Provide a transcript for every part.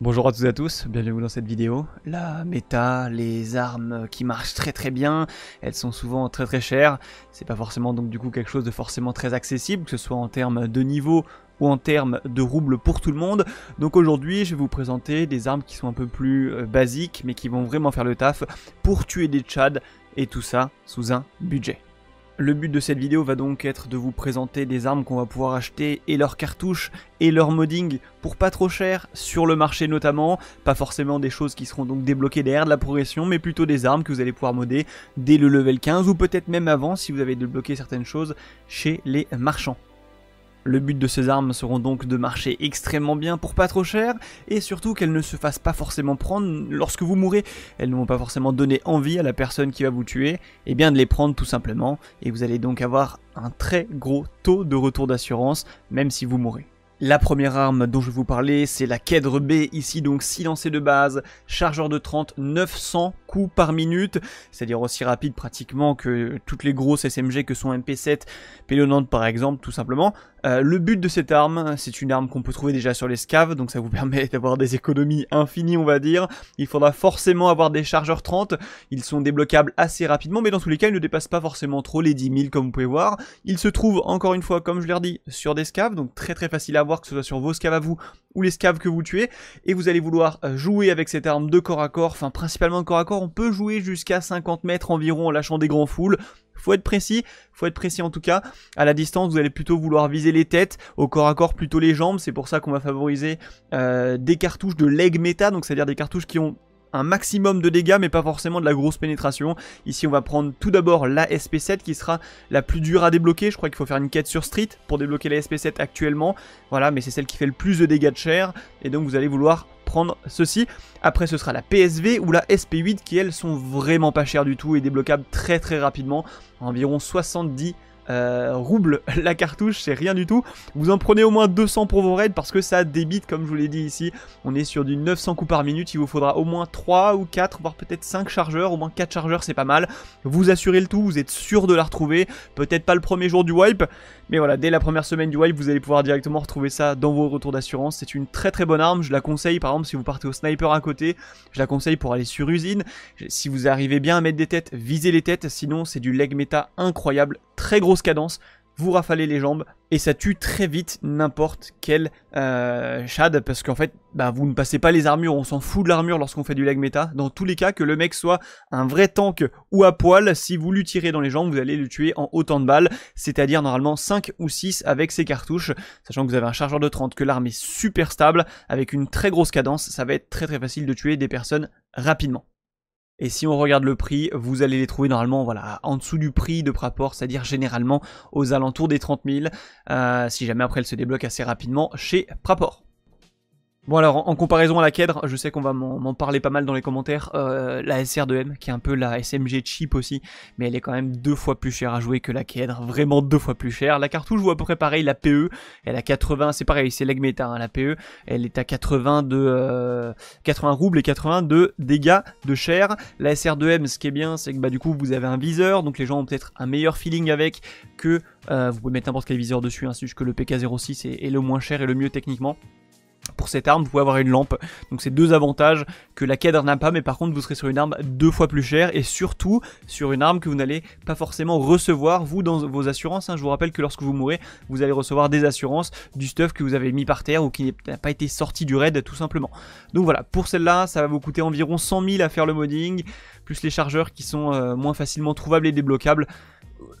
Bonjour à tous et à tous, bienvenue dans cette vidéo. La méta, les armes qui marchent très très bien, elles sont souvent très très chères, c'est pas forcément donc du coup quelque chose de forcément très accessible, que ce soit en termes de niveau ou en termes de roubles pour tout le monde. Donc aujourd'hui, je vais vous présenter des armes qui sont un peu plus euh, basiques, mais qui vont vraiment faire le taf pour tuer des tchads, et tout ça sous un budget. Le but de cette vidéo va donc être de vous présenter des armes qu'on va pouvoir acheter et leurs cartouches et leur modding pour pas trop cher sur le marché notamment, pas forcément des choses qui seront donc débloquées derrière de la progression mais plutôt des armes que vous allez pouvoir modder dès le level 15 ou peut-être même avant si vous avez débloqué certaines choses chez les marchands. Le but de ces armes seront donc de marcher extrêmement bien pour pas trop cher, et surtout qu'elles ne se fassent pas forcément prendre lorsque vous mourrez. Elles ne vont pas forcément donner envie à la personne qui va vous tuer, et bien de les prendre tout simplement, et vous allez donc avoir un très gros taux de retour d'assurance, même si vous mourrez. La première arme dont je vais vous parler c'est la Kedre B, ici donc silencée de base, chargeur de 30, 900 coups par minute, c'est-à-dire aussi rapide pratiquement que toutes les grosses SMG que sont MP7, Pélonante par exemple, tout simplement. Euh, le but de cette arme, c'est une arme qu'on peut trouver déjà sur les scaves, donc ça vous permet d'avoir des économies infinies, on va dire. Il faudra forcément avoir des chargeurs 30, ils sont débloquables assez rapidement, mais dans tous les cas, ils ne dépassent pas forcément trop les 10 000, comme vous pouvez voir. Ils se trouvent, encore une fois, comme je l'ai redit, sur des scaves, donc très très facile à voir, que ce soit sur vos scaves à vous ou l'esclave que vous tuez, et vous allez vouloir euh, jouer avec cette arme de corps à corps, enfin principalement de corps à corps, on peut jouer jusqu'à 50 mètres environ en lâchant des grands foules, faut être précis, faut être précis en tout cas. À la distance, vous allez plutôt vouloir viser les têtes, au corps à corps plutôt les jambes. C'est pour ça qu'on va favoriser euh, des cartouches de leg meta, donc c'est-à-dire des cartouches qui ont un maximum de dégâts mais pas forcément de la grosse pénétration. Ici on va prendre tout d'abord la SP7 qui sera la plus dure à débloquer. Je crois qu'il faut faire une quête sur Street pour débloquer la SP7 actuellement. Voilà mais c'est celle qui fait le plus de dégâts de chair et donc vous allez vouloir prendre ceci. Après ce sera la PSV ou la SP8 qui elles sont vraiment pas chères du tout et débloquables très très rapidement. Environ 70 euh, rouble la cartouche, c'est rien du tout. Vous en prenez au moins 200 pour vos raids parce que ça débite, comme je vous l'ai dit ici. On est sur du 900 coups par minute, il vous faudra au moins 3 ou 4, voire peut-être 5 chargeurs. Au moins 4 chargeurs, c'est pas mal. Vous assurez le tout, vous êtes sûr de la retrouver. Peut-être pas le premier jour du wipe, mais voilà, dès la première semaine du wipe, vous allez pouvoir directement retrouver ça dans vos retours d'assurance. C'est une très très bonne arme, je la conseille par exemple si vous partez au sniper à côté, je la conseille pour aller sur usine. Si vous arrivez bien à mettre des têtes, visez les têtes, sinon c'est du leg méta incroyable, très gros cadence, vous rafalez les jambes et ça tue très vite n'importe quel euh, shad parce qu'en fait bah, vous ne passez pas les armures, on s'en fout de l'armure lorsqu'on fait du lag méta. Dans tous les cas, que le mec soit un vrai tank ou à poil, si vous lui tirez dans les jambes, vous allez le tuer en autant de balles, c'est-à-dire normalement 5 ou 6 avec ses cartouches, sachant que vous avez un chargeur de 30, que l'arme est super stable, avec une très grosse cadence, ça va être très très facile de tuer des personnes rapidement. Et si on regarde le prix, vous allez les trouver normalement voilà, en dessous du prix de Praport, c'est-à-dire généralement aux alentours des 30 000, euh, si jamais après elle se débloque assez rapidement chez Praport. Bon alors en comparaison à la Kedre, je sais qu'on va m'en parler pas mal dans les commentaires, euh, la SR2M qui est un peu la SMG cheap aussi, mais elle est quand même deux fois plus chère à jouer que la Kedre, vraiment deux fois plus chère. La cartouche voit à peu près pareil, la PE, elle a 80, c'est pareil, c'est l'Egmeta, hein, la PE, elle est à 80 de 80 euh, roubles et 80 de dégâts de chair. La SR2M, ce qui est bien, c'est que bah du coup vous avez un viseur, donc les gens ont peut-être un meilleur feeling avec que euh, vous pouvez mettre n'importe quel viseur dessus, ainsi juste que le PK06 est le moins cher et le mieux techniquement. Pour cette arme, vous pouvez avoir une lampe. Donc c'est deux avantages que la cadre n'a pas, mais par contre vous serez sur une arme deux fois plus chère et surtout sur une arme que vous n'allez pas forcément recevoir vous dans vos assurances. Hein. Je vous rappelle que lorsque vous mourrez, vous allez recevoir des assurances du stuff que vous avez mis par terre ou qui n'a pas été sorti du raid tout simplement. Donc voilà, pour celle-là, ça va vous coûter environ 100 000 à faire le modding, plus les chargeurs qui sont euh, moins facilement trouvables et débloquables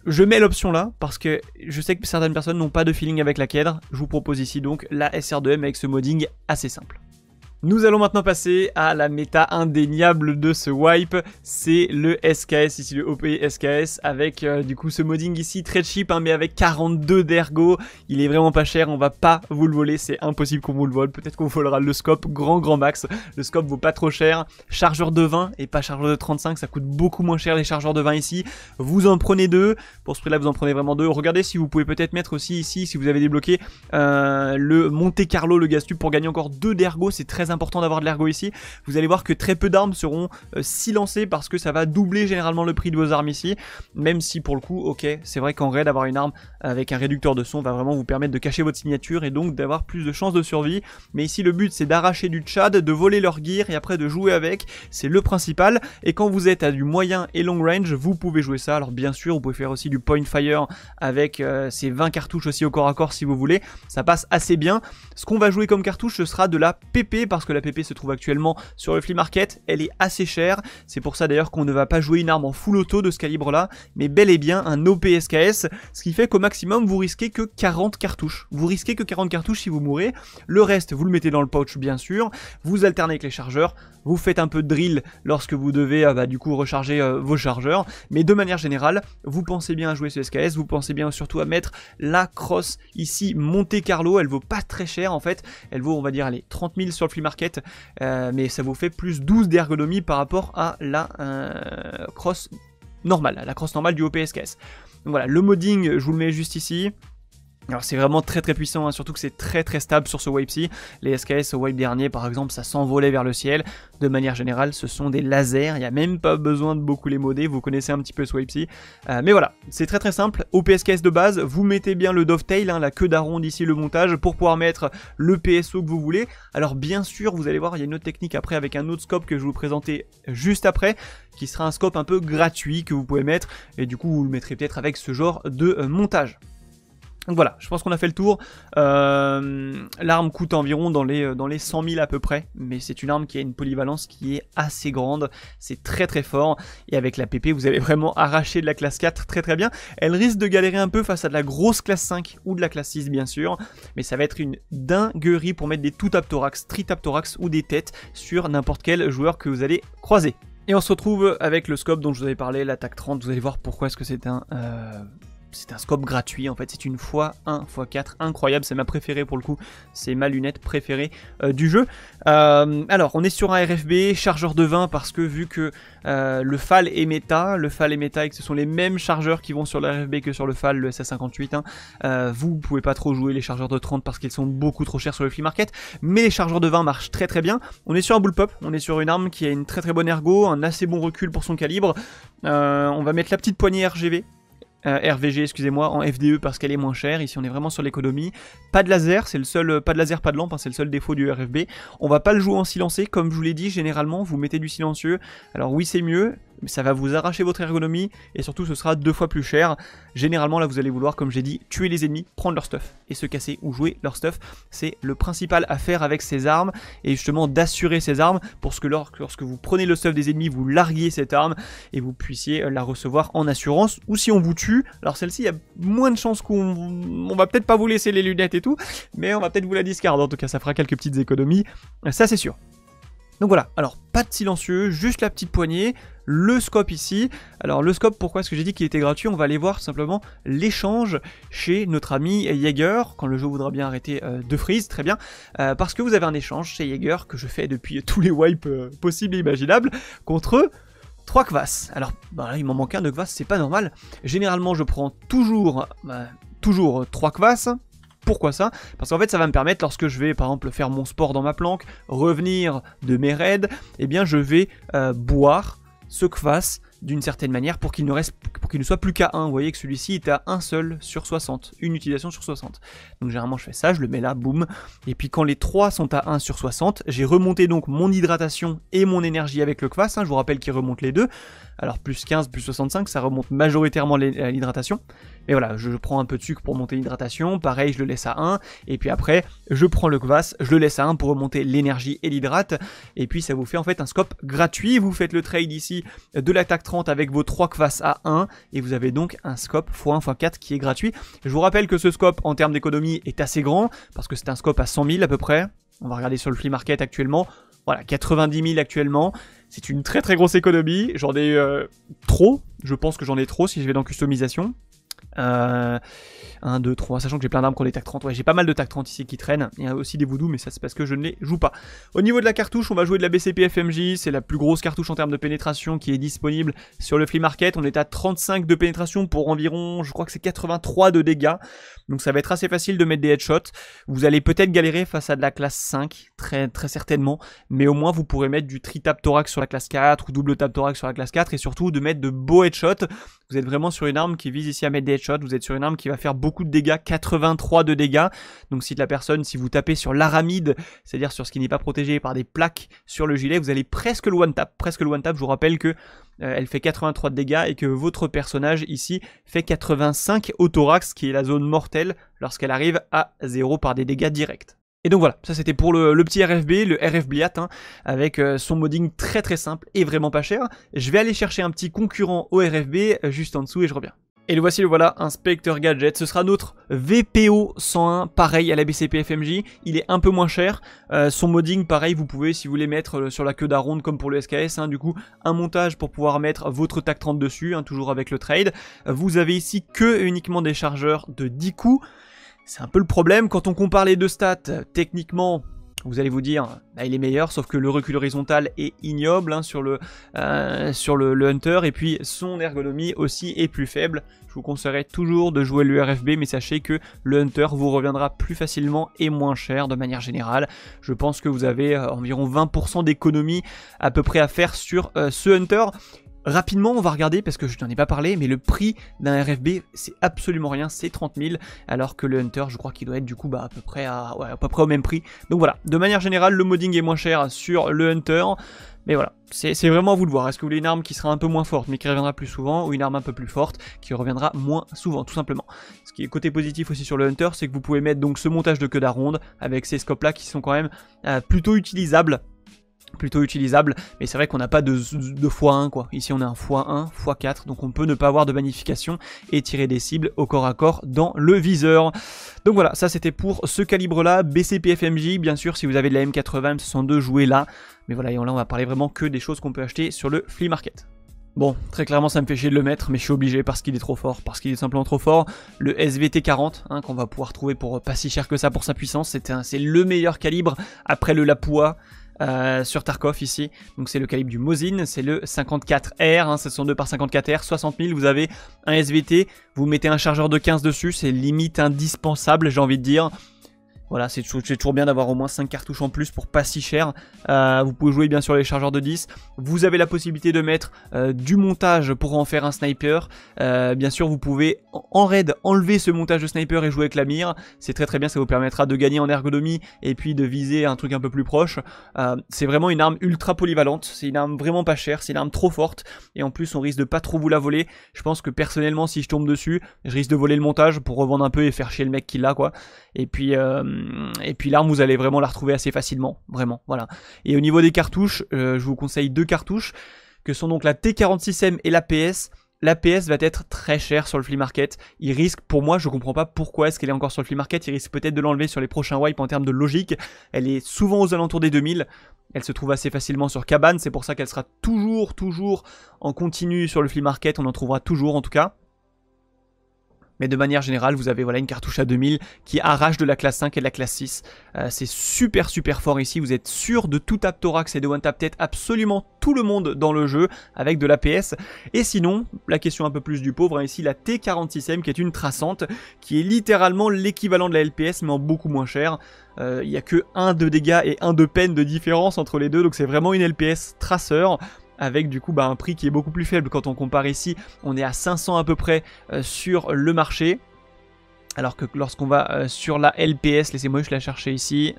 je mets l'option là parce que je sais que certaines personnes n'ont pas de feeling avec la cadre. Je vous propose ici donc la SR2M avec ce modding assez simple. Nous allons maintenant passer à la méta indéniable de ce wipe, c'est le SKS, ici le OP SKS, avec euh, du coup ce modding ici très cheap, hein, mais avec 42 d'ergo, il est vraiment pas cher, on va pas vous le voler, c'est impossible qu'on vous le vole, peut-être qu'on volera le scope, grand grand max, le scope vaut pas trop cher, chargeur de 20 et pas chargeur de 35, ça coûte beaucoup moins cher les chargeurs de 20 ici, vous en prenez deux, pour ce prix là vous en prenez vraiment deux, regardez si vous pouvez peut-être mettre aussi ici, si vous avez débloqué euh, le Monte Carlo, le gastube pour gagner encore 2 d'ergo, c'est très important important d'avoir de l'ergo ici. Vous allez voir que très peu d'armes seront euh, silencées parce que ça va doubler généralement le prix de vos armes ici. Même si pour le coup, ok, c'est vrai qu'en raid, d'avoir une arme avec un réducteur de son va vraiment vous permettre de cacher votre signature et donc d'avoir plus de chances de survie. Mais ici, le but, c'est d'arracher du Tchad, de voler leur gear et après de jouer avec. C'est le principal. Et quand vous êtes à du moyen et long range, vous pouvez jouer ça. Alors bien sûr, vous pouvez faire aussi du point fire avec euh, ces 20 cartouches aussi au corps à corps si vous voulez. Ça passe assez bien. Ce qu'on va jouer comme cartouche, ce sera de la PP parce que la PP se trouve actuellement sur le flea market, elle est assez chère, c'est pour ça d'ailleurs qu'on ne va pas jouer une arme en full auto de ce calibre là, mais bel et bien un OPSKS, ce qui fait qu'au maximum vous risquez que 40 cartouches. Vous risquez que 40 cartouches si vous mourrez, le reste vous le mettez dans le pouch bien sûr, vous alternez avec les chargeurs, vous faites un peu de drill lorsque vous devez euh, bah, du coup recharger euh, vos chargeurs, mais de manière générale, vous pensez bien à jouer ce SKS, vous pensez bien surtout à mettre la crosse ici Monte Carlo, elle vaut pas très cher en fait, elle vaut on va dire allez 30 000 sur le flea Market, euh, mais ça vous fait plus 12 d'ergonomie par rapport à la euh, cross normale, la crosse normale du OPSKS. Donc voilà, le modding, je vous le mets juste ici. Alors c'est vraiment très très puissant, hein, surtout que c'est très très stable sur ce wipe-ci. Les SKS au wipe dernier par exemple, ça s'envolait vers le ciel. De manière générale, ce sont des lasers, il n'y a même pas besoin de beaucoup les modder, vous connaissez un petit peu ce wipe-ci. Euh, mais voilà, c'est très très simple. Au PSKS de base, vous mettez bien le dovetail, hein, la queue d'aronde ici, le montage, pour pouvoir mettre le PSO que vous voulez. Alors bien sûr, vous allez voir, il y a une autre technique après avec un autre scope que je vais vous présenter juste après, qui sera un scope un peu gratuit que vous pouvez mettre, et du coup vous le mettrez peut-être avec ce genre de euh, montage. Donc voilà, je pense qu'on a fait le tour. Euh, l'arme coûte environ dans les, euh, dans les 100 000 à peu près, mais c'est une arme qui a une polyvalence qui est assez grande, c'est très très fort, et avec la PP vous allez vraiment arracher de la classe 4 très très bien. Elle risque de galérer un peu face à de la grosse classe 5 ou de la classe 6 bien sûr, mais ça va être une dinguerie pour mettre des tout aptorax thorax, tri ou des têtes sur n'importe quel joueur que vous allez croiser. Et on se retrouve avec le scope dont je vous avais parlé, l'attaque 30, vous allez voir pourquoi est-ce que c'est un... Euh, c'est un scope gratuit en fait, c'est une fois 1 x 4, incroyable, c'est ma préférée pour le coup, c'est ma lunette préférée euh, du jeu. Euh, alors on est sur un RFB, chargeur de 20 parce que vu que euh, le FAL est méta, le FAL est méta et que ce sont les mêmes chargeurs qui vont sur le RFB que sur le FAL, le SA58, hein, vous pouvez pas trop jouer les chargeurs de 30 parce qu'ils sont beaucoup trop chers sur le flea market, mais les chargeurs de 20 marchent très très bien. On est sur un bullpup on est sur une arme qui a une très très bonne ergo, un assez bon recul pour son calibre, on va mettre la petite poignée RGV euh, RVG, excusez-moi, en FDE parce qu'elle est moins chère. Ici, on est vraiment sur l'économie. Pas de laser, c'est le seul, euh, pas de laser, pas de lampe, hein, c'est le seul défaut du RFB. On va pas le jouer en silencé, comme je vous l'ai dit. Généralement, vous mettez du silencieux. Alors oui, c'est mieux ça va vous arracher votre ergonomie et surtout ce sera deux fois plus cher. Généralement là vous allez vouloir comme j'ai dit tuer les ennemis, prendre leur stuff et se casser ou jouer leur stuff. C'est le principal à faire avec ces armes et justement d'assurer ces armes pour ce que lorsque vous prenez le stuff des ennemis vous larguiez cette arme et vous puissiez euh, la recevoir en assurance ou si on vous tue, alors celle-ci il y a moins de chances qu'on va peut-être pas vous laisser les lunettes et tout mais on va peut-être vous la discard en tout cas ça fera quelques petites économies, ça c'est sûr. Donc voilà, alors pas de silencieux, juste la petite poignée, le scope ici. Alors le scope, pourquoi est-ce que j'ai dit qu'il était gratuit On va aller voir simplement l'échange chez notre ami Jaeger, quand le jeu voudra bien arrêter euh, de freeze, très bien, euh, parce que vous avez un échange chez Jaeger que je fais depuis tous les wipes euh, possibles et imaginables, contre 3 kvass. Alors bah il m'en manque un de kvass, c'est pas normal. Généralement je prends toujours, bah, toujours 3 kvass. Pourquoi ça Parce qu'en fait, ça va me permettre, lorsque je vais par exemple faire mon sport dans ma planque, revenir de mes raids, eh bien je vais euh, boire ce fasse d'une certaine manière pour qu'il ne reste pour qu'il ne soit plus qu'à 1. Vous voyez que celui-ci est à 1 seul sur 60, une utilisation sur 60. Donc généralement je fais ça, je le mets là, boum. Et puis quand les 3 sont à 1 sur 60, j'ai remonté donc mon hydratation et mon énergie avec le Kvas. Hein. je vous rappelle qu'il remonte les deux. Alors plus 15, plus 65, ça remonte majoritairement l'hydratation. et voilà, je prends un peu de sucre pour monter l'hydratation. Pareil, je le laisse à 1. Et puis après, je prends le kvass je le laisse à 1 pour remonter l'énergie et l'hydrate. Et puis ça vous fait en fait un scope gratuit. Vous faites le trade ici de l'attaque 30 avec vos 3 face à 1 et vous avez donc un scope x1 x4 qui est gratuit. Je vous rappelle que ce scope en termes d'économie est assez grand parce que c'est un scope à 100 000 à peu près. On va regarder sur le flea market actuellement. Voilà, 90 000 actuellement. C'est une très très grosse économie. J'en ai euh, trop. Je pense que j'en ai trop si je vais dans customisation. 1, 2, 3, sachant que j'ai plein d'armes qu'on les TAC 30. Ouais, j'ai pas mal de TAC 30 ici qui traînent. Il y a aussi des voodoo, mais ça c'est parce que je ne les joue pas. Au niveau de la cartouche, on va jouer de la BCP FMJ. C'est la plus grosse cartouche en termes de pénétration qui est disponible sur le flea market. On est à 35 de pénétration pour environ, je crois que c'est 83 de dégâts. Donc ça va être assez facile de mettre des headshots. Vous allez peut-être galérer face à de la classe 5, très, très certainement. Mais au moins, vous pourrez mettre du tri-tap thorax sur la classe 4 ou double tap thorax sur la classe 4. Et surtout, de mettre de beaux headshots. Vous êtes vraiment sur une arme qui vise ici à mettre des headshots vous êtes sur une arme qui va faire beaucoup de dégâts, 83 de dégâts. Donc si la personne, si vous tapez sur l'aramide, c'est-à-dire sur ce qui n'est pas protégé par des plaques sur le gilet, vous allez presque le one tap, presque le one tap. Je vous rappelle que euh, elle fait 83 de dégâts et que votre personnage ici fait 85 au thorax, qui est la zone mortelle lorsqu'elle arrive à 0 par des dégâts directs. Et donc voilà, ça c'était pour le, petit RFB, le RF hein, avec euh, son modding très très simple et vraiment pas cher. Je vais aller chercher un petit concurrent au RFB euh, juste en dessous et je reviens. Et le voici, le voilà, Inspecteur Gadget. Ce sera notre VPO 101, pareil à la fmj Il est un peu moins cher. Euh, son modding, pareil, vous pouvez, si vous voulez, mettre euh, sur la queue d'aronde comme pour le SKS. Hein. du coup, un montage pour pouvoir mettre votre TAC 30 dessus, hein, toujours avec le trade. Vous avez ici que uniquement des chargeurs de 10 coups. C'est un peu le problème. Quand on compare les deux stats, techniquement, vous allez vous dire, bah, il est meilleur, sauf que le recul horizontal est ignoble hein, sur, le, euh, sur le, Hunter, et puis son ergonomie aussi est plus faible. Je vous conseillerais toujours de jouer l'URFB, mais sachez que le Hunter vous reviendra plus facilement et moins cher de manière générale. Je pense que vous avez euh, environ 20% d'économie à peu près à faire sur euh, ce Hunter Rapidement, on va regarder, parce que je n'en ai pas parlé, mais le prix d'un RFB, c'est absolument rien, c'est 30 000, alors que le Hunter, je crois qu'il doit être du coup bah, à, peu près à, peu près au même prix. Donc voilà, de manière générale, le modding est moins cher sur le Hunter, mais voilà, c'est vraiment à vous de voir. Est-ce que vous voulez une arme qui sera un peu moins forte, mais qui reviendra plus souvent, ou une arme un peu plus forte, qui reviendra moins souvent, tout simplement. Ce qui est côté positif aussi sur le Hunter, c'est que vous pouvez mettre donc ce montage de queue d'aronde, avec ces scopes-là qui sont quand même euh, plutôt utilisables plutôt utilisable, mais c'est vrai qu'on n'a pas de, x1 quoi. Ici on a un x1, x4, donc on peut ne pas avoir de magnification et tirer des cibles au corps à corps dans le viseur. Donc voilà, ça c'était pour ce calibre là, FMJ. bien sûr si vous avez de la M80, sont deux jouets là, mais voilà, et là on va parler vraiment que des choses qu'on peut acheter sur le flea market. Bon, très clairement ça me fait chier de le mettre, mais je suis obligé parce qu'il est trop fort, parce qu'il est simplement trop fort. Le SVT40, hein, qu'on va pouvoir trouver pour pas si cher que ça pour sa puissance, c'est le meilleur calibre après le Lapua, euh, sur Tarkov ici. Donc c'est le calibre du Mosin, c'est le 54R, hein, par 54R, 60 000. Vous avez un SVT, vous mettez un chargeur de 15 dessus, c'est limite indispensable, j'ai envie de dire. Voilà, c'est toujours bien d'avoir au moins 5 cartouches en plus pour pas si cher. Euh, vous pouvez jouer bien sûr les chargeurs de 10. Vous avez la possibilité de mettre euh, du montage pour en faire un sniper. Euh, bien sûr, vous pouvez en raid enlever ce montage de sniper et jouer avec la mire. C'est très très bien, ça vous permettra de gagner en ergonomie et puis de viser un truc un peu plus proche. c'est vraiment une arme ultra polyvalente. C'est une arme vraiment pas chère, c'est une arme trop forte. Et en plus, on risque de pas trop vous la voler. Je pense que personnellement, si je tombe dessus, je risque de voler le montage pour revendre un peu et faire chier le mec qui l'a quoi. Et puis... Euh, et puis l'arme, vous allez vraiment la retrouver assez facilement, vraiment, voilà. Et au niveau des cartouches, euh, je vous conseille deux cartouches, que sont donc la T46M et la PS. La PS va être très chère sur le flea market. Il risque, pour moi, je ne comprends pas pourquoi est-ce qu'elle est encore sur le flea market. Il risque peut-être de l'enlever sur les prochains wipes en termes de logique. Elle est souvent aux alentours des 2000. Elle se trouve assez facilement sur Cabane. C'est pour ça qu'elle sera toujours, toujours en continu sur le flea market. On en trouvera toujours, en tout cas. Mais de manière générale, vous avez voilà une cartouche à 2000 qui arrache de la classe 5 et de la classe 6. Euh, c'est super super fort ici, vous êtes sûr de tout tap thorax et de one tap tête absolument tout le monde dans le jeu avec de la PS. Et sinon, la question un peu plus du pauvre, hein, ici la T46M qui est une traçante qui est littéralement l'équivalent de la LPS mais en beaucoup moins cher. Euh, il n'y a que 1 de dégâts et 1 de peine de différence entre les deux, donc c'est vraiment une LPS traceur avec du coup bah, un prix qui est beaucoup plus faible quand on compare ici on est à 500 à peu près euh, sur le marché alors que lorsqu'on va euh, sur la LPS laissez-moi juste la chercher ici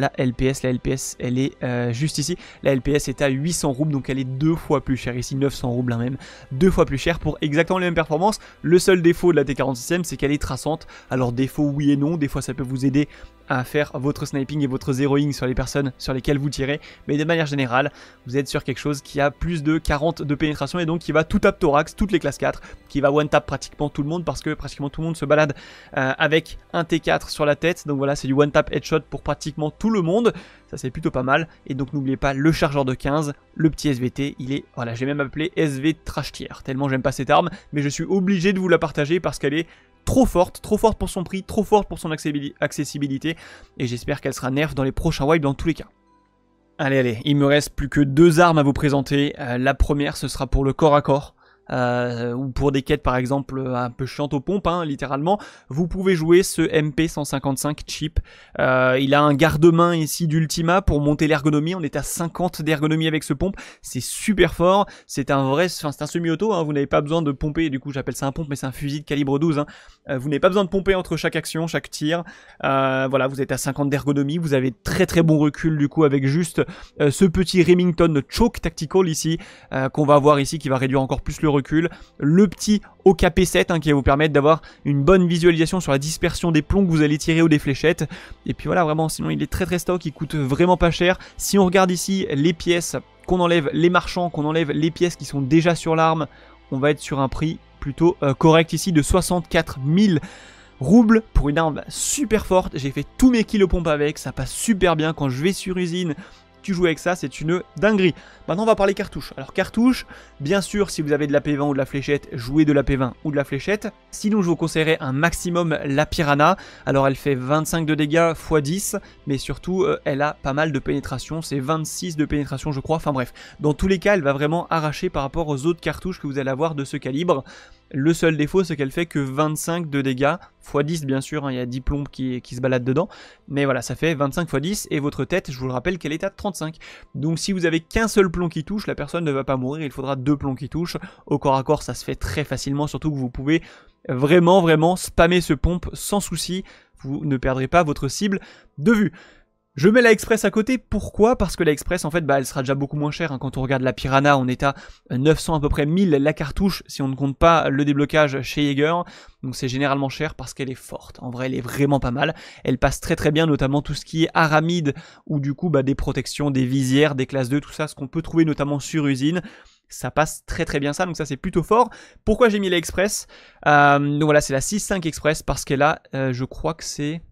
la LPS, la LPS elle est euh, juste ici, la LPS est à 800 roubles donc elle est deux fois plus chère ici, 900 roubles hein, même, deux fois plus chère pour exactement les mêmes performances, le seul défaut de la T46M c'est qu'elle est traçante, alors défaut oui et non, des fois ça peut vous aider à faire votre sniping et votre zeroing sur les personnes sur lesquelles vous tirez, mais de manière générale, vous êtes sur quelque chose qui a plus de 40 de pénétration et donc qui va tout tap thorax, toutes les classes 4, qui va one tap pratiquement tout le monde parce que pratiquement tout le monde se balade euh, avec un T4 sur la tête. Donc voilà, c'est du one tap headshot pour pratiquement tout le monde. Ça c'est plutôt pas mal. Et donc n'oubliez pas le chargeur de 15, le petit SVT, il est, voilà, j'ai même appelé SV trash tier, tellement j'aime pas cette arme, mais je suis obligé de vous la partager parce qu'elle est trop forte, trop forte pour son prix, trop forte pour son accessibilité, et j'espère qu'elle sera nerf dans les prochains wipes dans tous les cas. Allez, allez, il me reste plus que deux armes à vous présenter. Euh, la première, ce sera pour le corps à corps. Euh, ou pour des quêtes par exemple un peu chiantes aux pompes, hein, littéralement, vous pouvez jouer ce MP155 chip. Euh, il a un garde-main ici d'Ultima pour monter l'ergonomie. On est à 50 d'ergonomie avec ce pompe. C'est super fort. C'est un vrai, un semi-auto. Hein. vous n'avez pas besoin de pomper. Du coup, j'appelle ça un pompe, mais c'est un fusil de calibre 12. Hein. Euh, vous n'avez pas besoin de pomper entre chaque action, chaque tir. voilà, vous êtes à 50 d'ergonomie. Vous avez très très bon recul du coup avec juste ce petit Remington choke tactical ici qu'on va avoir ici qui va réduire encore plus le recul le petit OKP7 hein, qui va vous permettre d'avoir une bonne visualisation sur la dispersion des plombs que vous allez tirer ou des fléchettes. Et puis voilà, vraiment, sinon il est très très stock, il coûte vraiment pas cher. Si on regarde ici les pièces, qu'on enlève les marchands, qu'on enlève les pièces qui sont déjà sur l'arme, on va être sur un prix plutôt euh, correct ici de 64 000 roubles pour une arme super forte. J'ai fait tous mes kilos pompe avec, ça passe super bien. Quand je vais sur usine, jouer avec ça, c'est une dinguerie. Maintenant, on va parler cartouche Alors, cartouche bien sûr, si vous avez de la P20 ou de la fléchette, jouez de la P20 ou de la fléchette. Sinon, je vous conseillerais un maximum la Piranha. Alors, elle fait 25 de dégâts x 10, mais surtout, euh, elle a pas mal de pénétration. C'est 26 de pénétration, je crois. Enfin bref, dans tous les cas, elle va vraiment arracher par rapport aux autres cartouches que vous allez avoir de ce calibre. Le seul défaut, c'est qu'elle fait que 25 de dégâts, x 10 bien sûr, hein. il y a 10 plombes qui, se baladent dedans, mais voilà, ça fait 25 x 10, et votre tête, je vous le rappelle qu'elle est à 35. Donc si vous avez qu'un seul plomb qui touche, la personne ne va pas mourir, il faudra deux plombs qui touchent. Au corps à corps, ça se fait très facilement, surtout que vous pouvez vraiment, vraiment spammer ce pompe sans souci, vous ne perdrez pas votre cible de vue. Je mets la Express à côté, pourquoi Parce que la Express, en fait, bah, elle sera déjà beaucoup moins chère. Hein. Quand on regarde la Piranha, on est à 900 euh, à peu près 1000 la cartouche, si on ne compte pas le déblocage chez Jaeger. Donc c'est généralement cher parce qu'elle est forte. En vrai, elle est vraiment pas mal. Elle passe très très bien, notamment tout ce qui est aramide, ou du coup bah, des protections, des visières, des classes 2, tout ça, ce qu'on peut trouver notamment sur usine ça passe très très bien ça, donc ça c'est plutôt fort. Pourquoi j'ai mis la Express euh, Donc voilà, c'est la 6.5 Express parce qu'elle a, euh, je crois que c'est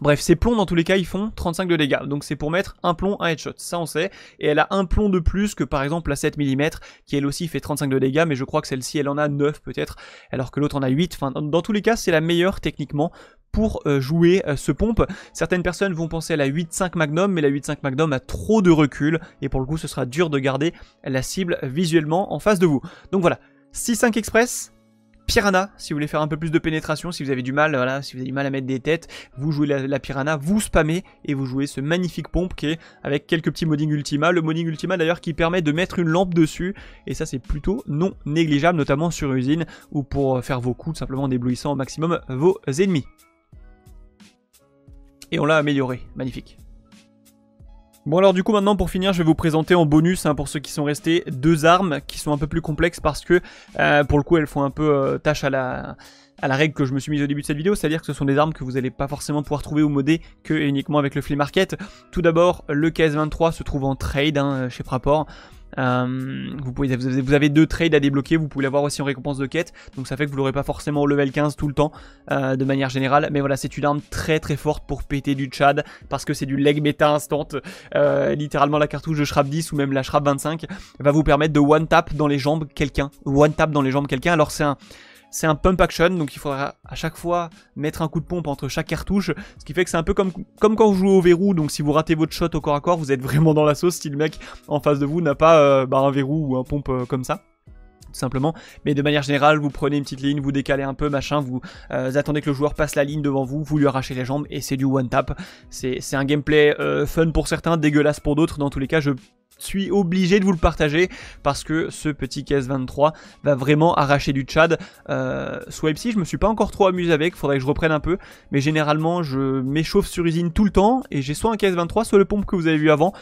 Bref, ces plombs, dans tous les cas, ils font 35 de dégâts. Donc c'est pour mettre un plomb, un headshot. Ça, on sait. Et elle a un plomb de plus que, par exemple, la 7 mm, qui elle aussi fait 35 de dégâts. Mais je crois que celle-ci, elle en a 9 peut-être, alors que l'autre en a 8. Enfin, dans tous les cas, c'est la meilleure techniquement pour euh, jouer euh, ce pompe. Certaines personnes vont penser à la 8.5 Magnum, mais la 8.5 Magnum a trop de recul. Et pour le coup, ce sera dur de garder la cible visuellement en face de vous. Donc voilà. 6.5 Express, Piranha, si vous voulez faire un peu plus de pénétration, si vous avez du mal, voilà, si vous avez du mal à mettre des têtes, vous jouez la, la Piranha, vous spammez et vous jouez ce magnifique pompe qui est avec quelques petits modding ultima. Le modding ultima d'ailleurs qui permet de mettre une lampe dessus et ça c'est plutôt non négligeable, notamment sur usine ou pour faire vos coups, simplement en éblouissant au maximum vos ennemis. Et on l'a amélioré, magnifique. Bon alors du coup maintenant pour finir je vais vous présenter en bonus hein, pour ceux qui sont restés deux armes qui sont un peu plus complexes parce que euh, pour le coup elles font un peu euh, tâche à la à la règle que je me suis mise au début de cette vidéo, c'est-à-dire que ce sont des armes que vous n'allez pas forcément pouvoir trouver ou modé que uniquement avec le flea market. Tout d'abord, le KS-23 se trouve en trade hein, chez Fraport, euh, vous, pouvez, vous avez deux trades à débloquer, vous pouvez l'avoir aussi en récompense de quête, donc ça fait que vous l'aurez pas forcément au level 15 tout le temps euh, de manière générale, mais voilà c'est une arme très très forte pour péter du Tchad, parce que c'est du leg méta instant, euh, littéralement la cartouche de Shrap 10 ou même la Shrap 25 va vous permettre de one tap dans les jambes quelqu'un, one tap dans les jambes quelqu'un, alors c'est un c'est un pump action, donc il faudra à chaque fois mettre un coup de pompe entre chaque cartouche, ce qui fait que c'est un peu comme, comme quand vous jouez au verrou, donc si vous ratez votre shot au corps à corps, vous êtes vraiment dans la sauce si le mec en face de vous n'a pas euh, bah, un verrou ou un pompe euh, comme ça tout simplement. Mais de manière générale, vous prenez une petite ligne, vous décalez un peu, machin, vous, euh, attendez que le joueur passe la ligne devant vous, vous lui arrachez les jambes et c'est du one tap. C'est un gameplay fun pour certains, dégueulasse pour d'autres. Dans tous les cas, je suis obligé de vous le partager parce que ce petit KS23 va vraiment arracher du Tchad. Euh, si je me suis pas encore trop amusé avec, faudrait que je reprenne un peu, mais généralement je m'échauffe sur usine tout le temps et j'ai soit un KS23, soit le pompe que vous avez vu avant.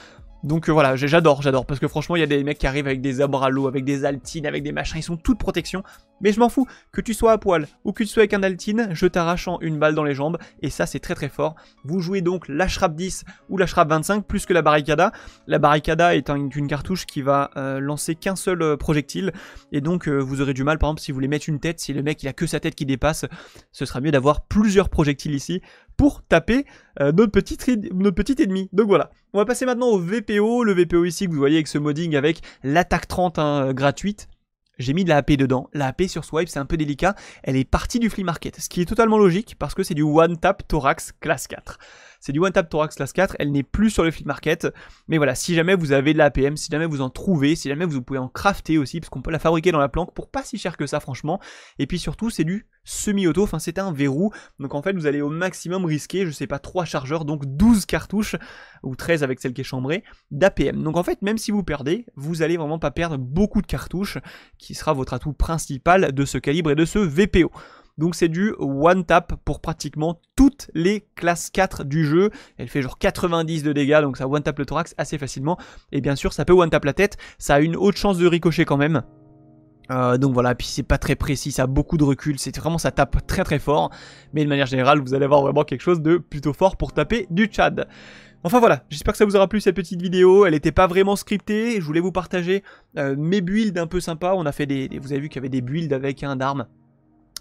Donc euh, voilà, j'adore, j'adore. Parce que franchement, il y a des mecs qui arrivent avec des à l'eau, avec des altines, avec des machins, ils sont toutes protection. Mais je m'en fous, que tu sois à poil ou que tu sois avec un altine, je t'arrache en une balle dans les jambes. Et ça, c'est très très fort. Vous jouez donc la Shrap 10 ou la Shrap 25 plus que la Barricada. La Barricada est une cartouche qui va euh, lancer qu'un seul euh, projectile. Et donc, vous aurez du mal, par exemple, si vous voulez mettre une tête, si le mec il a que sa tête qui dépasse, ce sera mieux d'avoir plusieurs projectiles ici pour taper euh, notre, petit, notre petit ennemi. Donc voilà. On va passer maintenant au VPO. Le VPO ici que vous voyez avec ce modding avec l'attaque 30 hein, euh, gratuite. J'ai mis de la AP dedans. La AP sur Swipe, c'est un peu délicat. Elle est partie du flea market, ce qui est totalement logique parce que c'est du one tap thorax classe 4. C'est du One Thorax Class 4. Elle n'est plus sur le flip market. Mais voilà, si jamais vous avez de l'APM, si jamais vous en trouvez, si jamais vous pouvez en crafter aussi, parce qu'on peut la fabriquer dans la planque pour pas si cher que ça, franchement. Et puis surtout, c'est du semi-auto, enfin c'est un verrou, donc en fait vous allez au maximum risquer, je sais pas, 3 chargeurs, donc 12 cartouches, ou 13 avec celle qui est chambrée, d'APM. Donc en fait, même si vous perdez, vous allez vraiment pas perdre beaucoup de cartouches, qui sera votre atout principal de ce calibre et de ce VPO. Donc c'est du one tap pour pratiquement toutes les classes 4 du jeu. Elle fait genre 90 de dégâts, donc ça one tap le thorax assez facilement. Et bien sûr, ça peut one tap la tête, ça a une haute chance de ricocher quand même. Euh, donc voilà, puis c'est pas très précis, ça a beaucoup de recul, c'est vraiment ça tape très très fort, mais de manière générale vous allez avoir vraiment quelque chose de plutôt fort pour taper du Tchad. Enfin voilà, j'espère que ça vous aura plu cette petite vidéo, elle n'était pas vraiment scriptée, je voulais vous partager euh, mes builds un peu sympas, on a fait des, vous avez vu qu'il y avait des builds avec un d'armes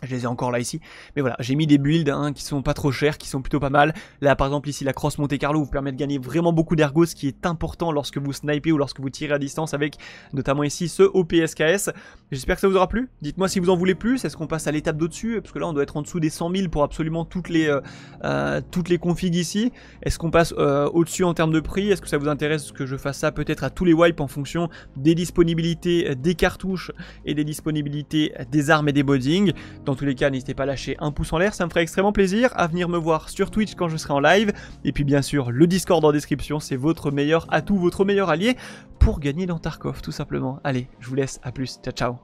je les ai encore là ici. Mais voilà, j'ai mis des builds hein, qui sont pas trop chers, qui sont plutôt pas mal. Là par exemple ici la crosse Monte Carlo vous permet de gagner vraiment beaucoup d'ergos, ce qui est important lorsque vous snipez ou lorsque vous tirez à distance avec notamment ici ce OPSKS. J'espère que ça vous aura plu. Dites-moi si vous en voulez plus, est-ce qu'on passe à l'étape d'au-dessus Parce que là on doit être en dessous des 100 000 pour absolument toutes les, euh, euh, toutes les configs ici. Est-ce qu'on passe euh, au-dessus en termes de prix Est-ce que ça vous intéresse que je fasse ça peut-être à tous les wipes en fonction des disponibilités des cartouches et des disponibilités des armes et des bodings dans tous les cas, n'hésitez pas à lâcher un pouce en l'air, ça me ferait extrêmement plaisir. À venir me voir sur Twitch quand je serai en live. Et puis bien sûr, le Discord en description, c'est votre meilleur atout, votre meilleur allié pour gagner dans Tarkov, tout simplement. Allez, je vous laisse, à plus, ciao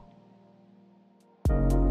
ciao.